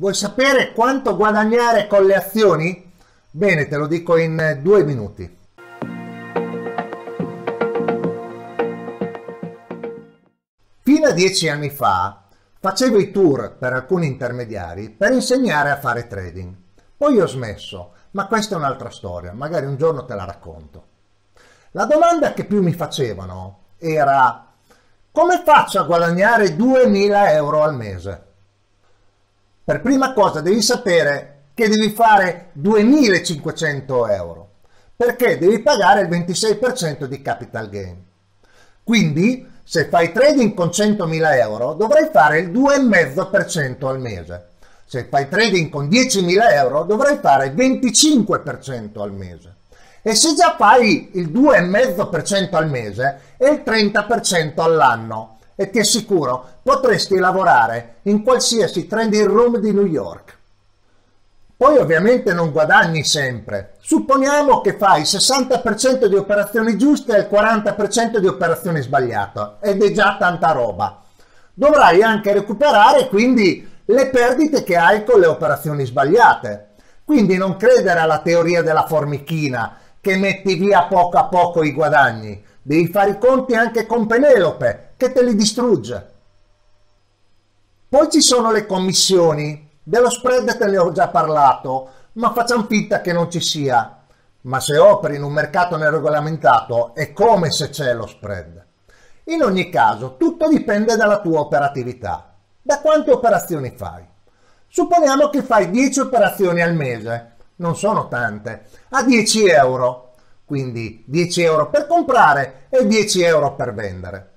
Vuoi sapere quanto guadagnare con le azioni? Bene, te lo dico in eh, due minuti. Fino a dieci anni fa facevo i tour per alcuni intermediari per insegnare a fare trading. Poi ho smesso, ma questa è un'altra storia, magari un giorno te la racconto. La domanda che più mi facevano era come faccio a guadagnare 2000 euro al mese? Per prima cosa devi sapere che devi fare 2500 euro perché devi pagare il 26% di capital gain. Quindi se fai trading con 100.000 euro dovrai fare il 2,5% al mese. Se fai trading con 10.000 euro dovrai fare il 25% al mese. E se già fai il 2,5% al mese è il 30% all'anno, e ti assicuro potresti lavorare in qualsiasi trending room di New York. Poi ovviamente non guadagni sempre. Supponiamo che fai il 60% di operazioni giuste e il 40% di operazioni sbagliate ed è già tanta roba. Dovrai anche recuperare quindi le perdite che hai con le operazioni sbagliate. Quindi non credere alla teoria della formichina che metti via poco a poco i guadagni. Devi fare i conti anche con Penelope che te li distrugge. Poi ci sono le commissioni, dello spread te ne ho già parlato, ma facciamo finta che non ci sia. Ma se operi in un mercato non regolamentato è come se c'è lo spread. In ogni caso, tutto dipende dalla tua operatività, da quante operazioni fai. Supponiamo che fai 10 operazioni al mese, non sono tante, a 10 euro, quindi 10 euro per comprare e 10 euro per vendere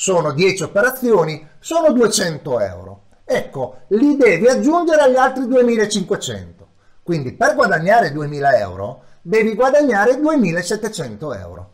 sono 10 operazioni, sono 200 euro. Ecco, li devi aggiungere agli altri 2500. Quindi per guadagnare 2000 euro devi guadagnare 2700 euro.